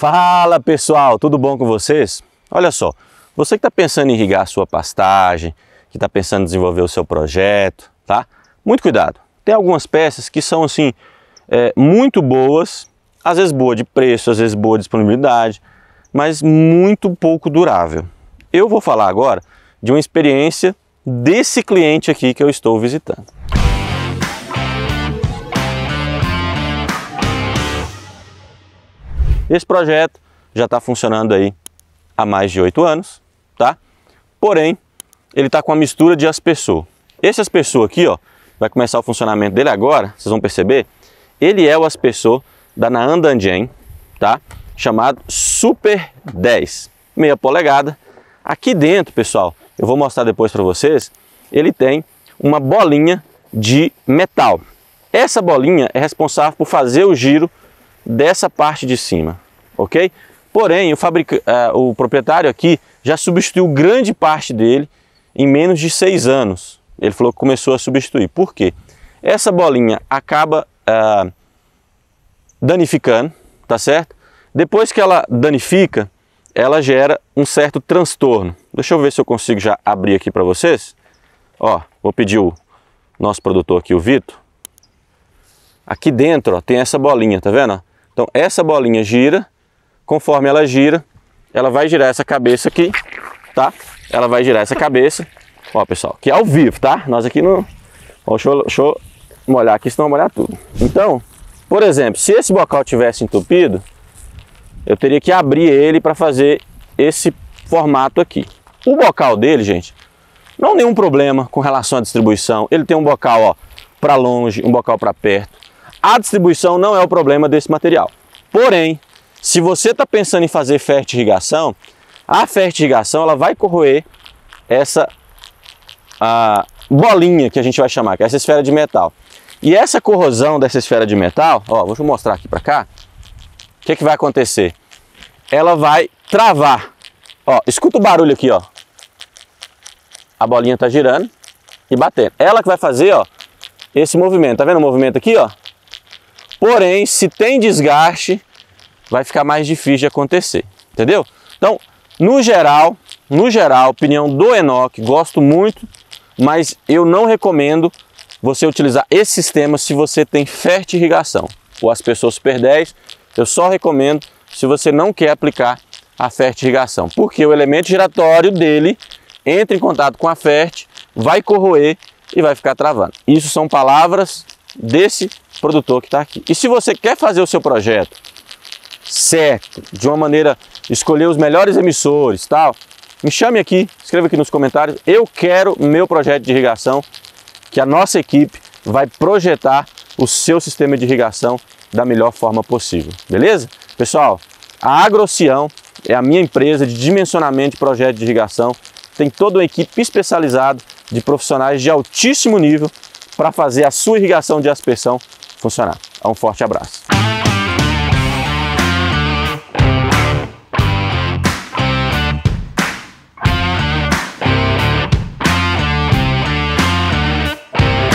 Fala pessoal, tudo bom com vocês? Olha só, você que está pensando em irrigar a sua pastagem, que está pensando em desenvolver o seu projeto, tá? Muito cuidado. Tem algumas peças que são assim é, muito boas, às vezes boa de preço, às vezes boa de disponibilidade, mas muito pouco durável. Eu vou falar agora de uma experiência desse cliente aqui que eu estou visitando. Esse projeto já está funcionando aí há mais de oito anos, tá? Porém, ele está com a mistura de aspersor. Esse aspersor aqui, ó, vai começar o funcionamento dele agora, vocês vão perceber, ele é o aspersor da Naandanjen, tá? Chamado Super 10, meia polegada. Aqui dentro, pessoal, eu vou mostrar depois para vocês, ele tem uma bolinha de metal. Essa bolinha é responsável por fazer o giro dessa parte de cima, ok? Porém, o, fabrica, uh, o proprietário aqui já substituiu grande parte dele em menos de seis anos. Ele falou que começou a substituir. Por quê? Essa bolinha acaba uh, danificando, tá certo? Depois que ela danifica, ela gera um certo transtorno. Deixa eu ver se eu consigo já abrir aqui para vocês. Ó, vou pedir o nosso produtor aqui, o Vitor. Aqui dentro ó, tem essa bolinha, tá vendo? Então essa bolinha gira, conforme ela gira, ela vai girar essa cabeça aqui, tá? Ela vai girar essa cabeça, ó pessoal, que é ao vivo, tá? Nós aqui não, Ó, deixa eu, deixa eu molhar aqui, senão eu molhar tudo. Então, por exemplo, se esse bocal tivesse entupido, eu teria que abrir ele para fazer esse formato aqui. O bocal dele, gente, não nenhum problema com relação à distribuição. Ele tem um bocal, ó, para longe, um bocal para perto. A distribuição não é o problema desse material. Porém, se você está pensando em fazer fertirrigação, a fertirrigação ela vai corroer essa a bolinha que a gente vai chamar, que é essa esfera de metal. E essa corrosão dessa esfera de metal, ó, vou mostrar aqui para cá, o que, é que vai acontecer? Ela vai travar. Ó, escuta o barulho aqui, ó. A bolinha tá girando e batendo. Ela que vai fazer, ó, esse movimento. Tá vendo o movimento aqui, ó? Porém, se tem desgaste, vai ficar mais difícil de acontecer, entendeu? Então, no geral, no geral, opinião do Enoch, gosto muito, mas eu não recomendo você utilizar esse sistema se você tem fertirrigação ou as pessoas super 10. Eu só recomendo se você não quer aplicar a fertirrigação, porque o elemento giratório dele entra em contato com a fert, vai corroer e vai ficar travando. Isso são palavras desse produtor que está aqui. E se você quer fazer o seu projeto certo, de uma maneira, escolher os melhores emissores tal, me chame aqui, escreva aqui nos comentários. Eu quero meu projeto de irrigação, que a nossa equipe vai projetar o seu sistema de irrigação da melhor forma possível, beleza? Pessoal, a Agrocião é a minha empresa de dimensionamento de projeto de irrigação. Tem toda uma equipe especializada de profissionais de altíssimo nível para fazer a sua irrigação de aspersão funcionar. Um forte abraço.